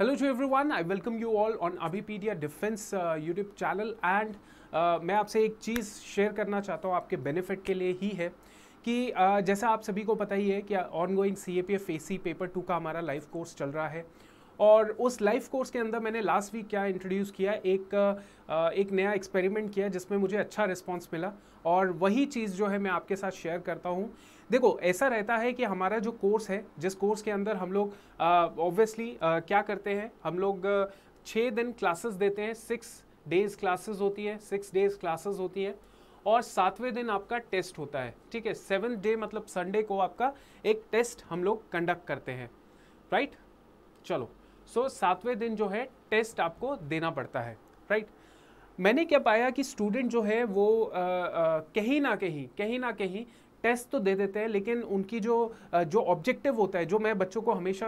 Hello two one I welcome you all on Abhipedia defence YouTube channel and मैं आपसे एक चीज़ share करना चाहता हूँ आपके बेनिफिट के लिए ही है कि uh, जैसा आप सभी को पता ही है कि on going C A P F A C paper two का हमारा लाइव कोर्स चल रहा है और उस लाइव कोर्स के अंदर मैंने लास्ट वीक क्या इंट्रोड्यूस किया एक uh, uh एक नया एक्सपेरिमेंट किया जिसमें मुझे अच्छा रिस्पॉन्स मिला और वही चीज़ जो है मैं आपके साथ शेयर करता हूँ देखो ऐसा रहता है कि हमारा जो कोर्स है जिस कोर्स के अंदर हम लोग ऑब्वियसली uh, uh, क्या करते हैं हम लोग uh, छः दिन क्लासेस देते हैं सिक्स डेज क्लासेस होती है सिक्स डेज क्लासेस होती है और सातवें दिन आपका टेस्ट होता है ठीक है सेवन डे मतलब संडे को आपका एक टेस्ट हम लोग कंडक्ट करते हैं राइट चलो सो so, सातवें दिन जो है टेस्ट आपको देना पड़ता है राइट मैंने क्या पाया कि स्टूडेंट जो है वो कहीं ना कहीं कहीं ना कहीं टेस्ट तो दे देते हैं लेकिन उनकी जो जो ऑब्जेक्टिव होता है जो मैं बच्चों को हमेशा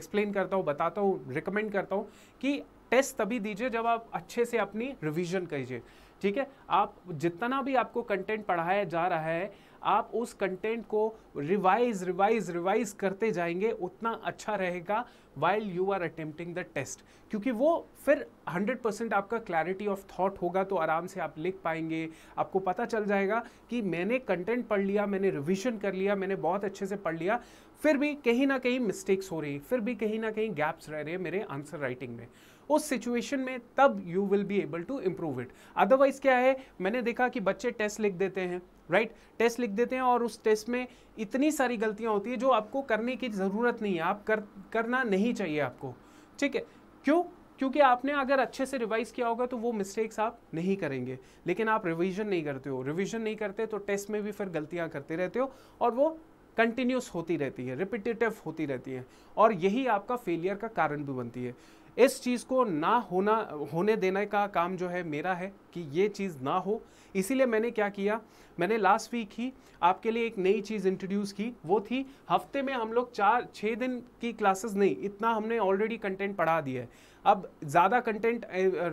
एक्सप्लेन करता हूँ बताता हूँ रिकमेंड करता हूँ कि टेस्ट तभी दीजिए जब आप अच्छे से अपनी रिविजन कीजिए ठीक है आप जितना भी आपको कंटेंट पढ़ाया जा रहा है आप उस कंटेंट को रिवाइज रिवाइज रिवाइज करते जाएंगे उतना अच्छा रहेगा while you are attempting the test क्योंकि वो फिर 100% आपका क्लैरिटी ऑफ थॉट होगा तो आराम से आप लिख पाएंगे आपको पता चल जाएगा कि मैंने कंटेंट पढ़ लिया मैंने रिविजन कर लिया मैंने बहुत अच्छे से पढ़ लिया फिर भी कहीं ना कहीं मिस्टेक्स हो रही फिर भी कहीं ना कहीं गैप्स रह रहे हैं मेरे आंसर राइटिंग में उस सिचुएशन में तब you will be able to improve it otherwise क्या है मैंने देखा कि बच्चे टेस्ट लिख देते हैं राइट right? टेस्ट लिख देते हैं और उस टेस्ट में इतनी सारी गलतियां होती है जो आपको करने की ज़रूरत नहीं है आप कर करना नहीं चाहिए आपको ठीक है क्यों क्योंकि आपने अगर अच्छे से रिवाइज़ किया होगा तो वो मिस्टेक्स आप नहीं करेंगे लेकिन आप रिवीजन नहीं करते हो रिवीजन नहीं करते तो टेस्ट में भी फिर गलतियां करते रहते हो और वो कंटिन्यूस होती रहती है रिपीटेटिव होती रहती है और यही आपका फेलियर का कारण भी बनती है इस चीज़ को ना होना होने देने का काम जो है मेरा है कि ये चीज़ ना हो इसीलिए मैंने क्या किया मैंने लास्ट वीक ही आपके लिए एक नई चीज़ इंट्रोड्यूस की वो थी हफ्ते में हम लोग चार छः दिन की क्लासेस नहीं इतना हमने ऑलरेडी कंटेंट पढ़ा दिया है अब ज़्यादा content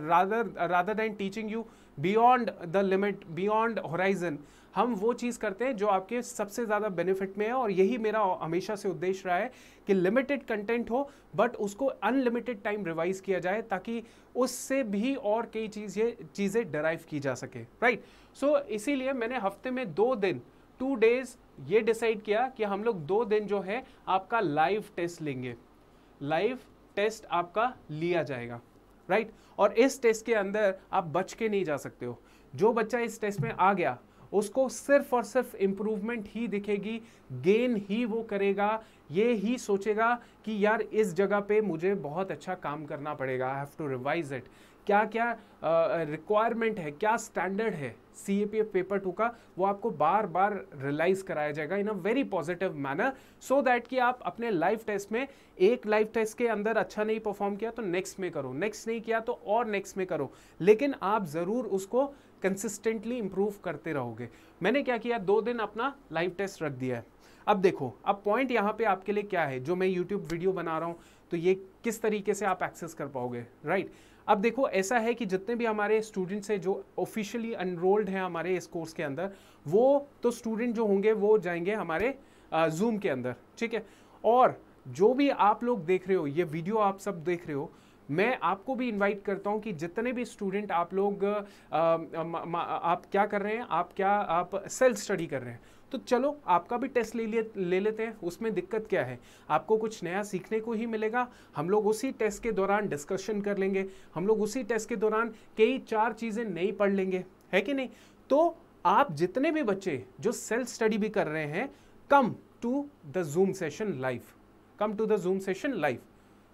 rather rather than teaching you beyond the limit beyond horizon हम वो चीज़ करते हैं जो आपके सबसे ज़्यादा बेनिफिट में है और यही मेरा हमेशा से उद्देश्य रहा है कि लिमिटेड कंटेंट हो बट उसको अनलिमिटेड टाइम रिवाइज किया जाए ताकि उससे भी और कई चीज़ें चीज़ें डराइव की जा सके राइट सो इसीलिए मैंने हफ्ते में दो दिन टू डेज़ ये डिसाइड किया कि हम लोग दो दिन जो है आपका लाइव टेस्ट लेंगे लाइव टेस्ट आपका लिया जाएगा राइट right? और इस टेस्ट के अंदर आप बच के नहीं जा सकते हो जो बच्चा इस टेस्ट में आ गया उसको सिर्फ और सिर्फ इम्प्रूवमेंट ही दिखेगी गेन ही वो करेगा ये ही सोचेगा कि यार इस जगह पे मुझे बहुत अच्छा काम करना पड़ेगा I have to revise it क्या क्या रिक्वायरमेंट uh, है क्या स्टैंडर्ड है C A P F paper two का वो आपको बार बार रियलाइज कराया जाएगा in a very positive manner so that कि आप अपने लाइफ टेस्ट में एक लाइफ टेस्ट के अंदर अच्छा नहीं परफॉर्म किया तो नेक्स्ट में करो नेक्स्ट नहीं किया तो और नेक्स्ट में करो लेकिन आप ज़रूर उसको कंसिस्टेंटली इम्प्रूव करते रहोगे मैंने क्या किया दो दिन अपना लाइव टेस्ट रख दिया है अब देखो अब पॉइंट यहाँ पे आपके लिए क्या है जो मैं यूट्यूब वीडियो बना रहा हूँ तो ये किस तरीके से आप एक्सेस कर पाओगे राइट अब देखो ऐसा है कि जितने भी हमारे स्टूडेंट्स हैं जो ऑफिशियली अनरोल्ड हैं हमारे इस कोर्स के अंदर वो तो स्टूडेंट जो होंगे वो जाएंगे हमारे जूम के अंदर ठीक है और जो भी आप लोग देख रहे हो ये वीडियो आप सब देख रहे हो मैं आपको भी इनवाइट करता हूँ कि जितने भी स्टूडेंट आप लोग आ, आप क्या कर रहे हैं आप क्या आप सेल्फ स्टडी कर रहे हैं तो चलो आपका भी टेस्ट ले लिए ले लेते हैं उसमें दिक्कत क्या है आपको कुछ नया सीखने को ही मिलेगा हम लोग उसी टेस्ट के दौरान डिस्कशन कर लेंगे हम लोग उसी टेस्ट के दौरान कई चार चीज़ें नई पढ़ लेंगे है कि नहीं तो आप जितने भी बच्चे जो सेल्फ स्टडी भी कर रहे हैं come to the zoom session life come to the zoom session life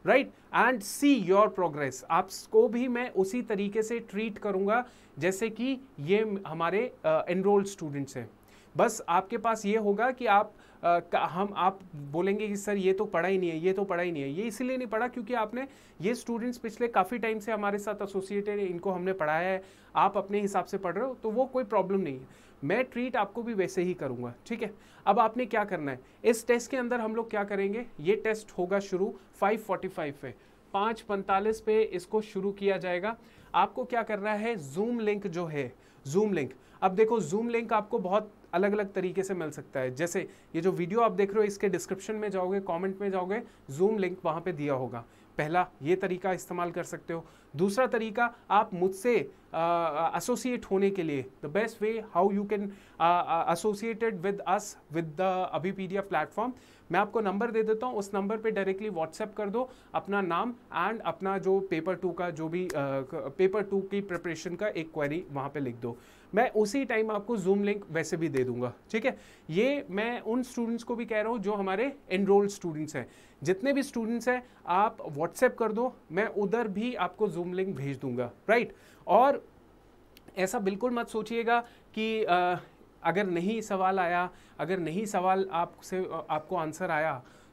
right and see your progress आपको भी मैं उसी तरीके से ट्रीट करूंगा जैसे कि ये हमारे एनरोल्ड uh, स्टूडेंट्स हैं बस आपके पास ये होगा कि आप आ, हम आप बोलेंगे कि सर ये तो पढ़ा ही नहीं है ये तो पढ़ा ही नहीं है ये इसीलिए नहीं पढ़ा क्योंकि आपने ये स्टूडेंट्स पिछले काफ़ी टाइम से हमारे साथ एसोसिएटेड है इनको हमने पढ़ाया है आप अपने हिसाब से पढ़ रहे हो तो वो कोई प्रॉब्लम नहीं है मैं ट्रीट आपको भी वैसे ही करूँगा ठीक है अब आपने क्या करना है इस टेस्ट के अंदर हम लोग क्या करेंगे ये टेस्ट होगा शुरू फाइव पे पाँच पैंतालीस पे इसको शुरू किया जाएगा आपको क्या करना है जूम लिंक जो है जूम लिंक अब देखो जूम लिंक आपको बहुत अलग अलग तरीके से मिल सकता है जैसे ये जो वीडियो आप देख रहे हो इसके डिस्क्रिप्शन में जाओगे कॉमेंट में जाओगे जूम लिंक वहाँ पर दिया होगा पहला ये तरीका इस्तेमाल कर सकते हो दूसरा तरीका आप मुझसे एसोसिएट होने के लिए the best way how you can associated with us with the Abhi P platform मैं आपको नंबर दे देता हूँ उस नंबर पे डायरेक्टली व्हाट्सएप कर दो अपना नाम एंड अपना जो पेपर टू का जो भी पेपर टू की प्रिपरेशन का एक क्वेरी वहाँ पे लिख दो मैं उसी टाइम आपको जूम लिंक वैसे भी दे दूंगा ठीक है ये मैं उन स्टूडेंट्स को भी कह रहा हूँ जो हमारे एनरोल्ड स्टूडेंट्स हैं जितने भी स्टूडेंट्स हैं आप व्हाट्सएप कर दो मैं उधर भी आपको जूम लिंक भेज दूंगा राइट और ऐसा बिल्कुल मत सोचिएगा कि आ, अगर नहीं सवाल आया अगर नहीं सवाल आपसे आपको आंसर आया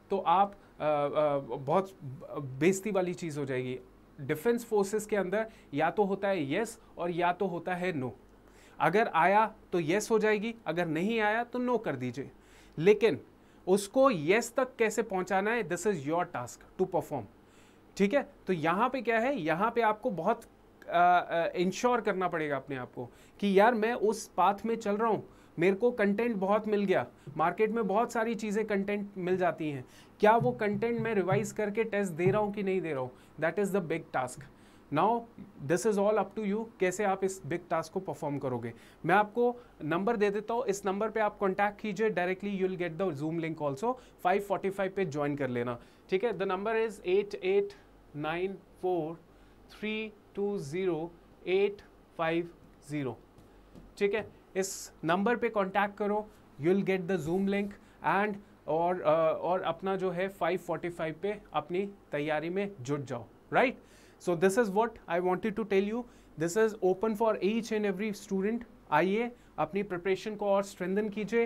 तो आप आ, आ, बहुत बेजती वाली चीज़ हो जाएगी डिफेंस फोर्सेस के अंदर या तो होता है येस और या तो होता है नो अगर आया तो येस हो जाएगी अगर नहीं आया तो नो कर दीजिए लेकिन उसको येस तक कैसे पहुंचाना है this is your task to perform ठीक है तो यहाँ पे क्या है यहाँ पे आपको बहुत इंश्योर करना पड़ेगा अपने आप को कि यार मैं उस पाथ में चल रहा हूँ मेरे को कंटेंट बहुत मिल गया मार्केट में बहुत सारी चीज़ें कंटेंट मिल जाती हैं क्या वो कंटेंट मैं रिवाइज करके टेस्ट दे रहा हूँ कि नहीं दे रहा हूँ that is the big task now this is all up to you कैसे आप इस बिग टास्क को परफॉर्म करोगे मैं आपको नंबर दे देता हूँ इस नंबर पे आप कॉन्टैक्ट कीजिए directly you will get the Zoom link also five forty five पे ज्वाइन कर लेना ठीक है the number is eight eight nine four three two zero eight five zero ठीक है इस नंबर पे कांटेक्ट करो you will get the Zoom link and और और अपना जो है 545 पे अपनी तैयारी में जुट जाओ right so this is what I wanted to tell you this is open for each and every student आइए अपनी प्रिपरेशन को और स्ट्रेंथन कीजिए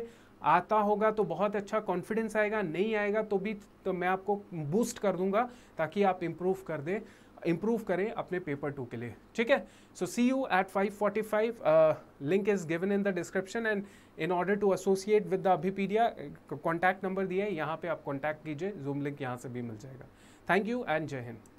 आता होगा तो बहुत अच्छा कॉन्फिडेंस आएगा नहीं आएगा तो भी तो मैं आपको बूस्ट कर दूंगा ताकि आप इम्प्रूव कर दें इम्प्रूव करें अपने पेपर टू के लिए ठीक है so see you at 545 link is given in the description and in order to associate with the Abhipedia contact number दिया है यहाँ पे आप कॉन्टैक्ट कीजिए जूम लिंक यहाँ से भी मिल जाएगा थैंक यू एंड जय हिंद